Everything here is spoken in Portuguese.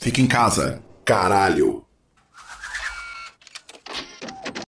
Fica em casa. Caralho.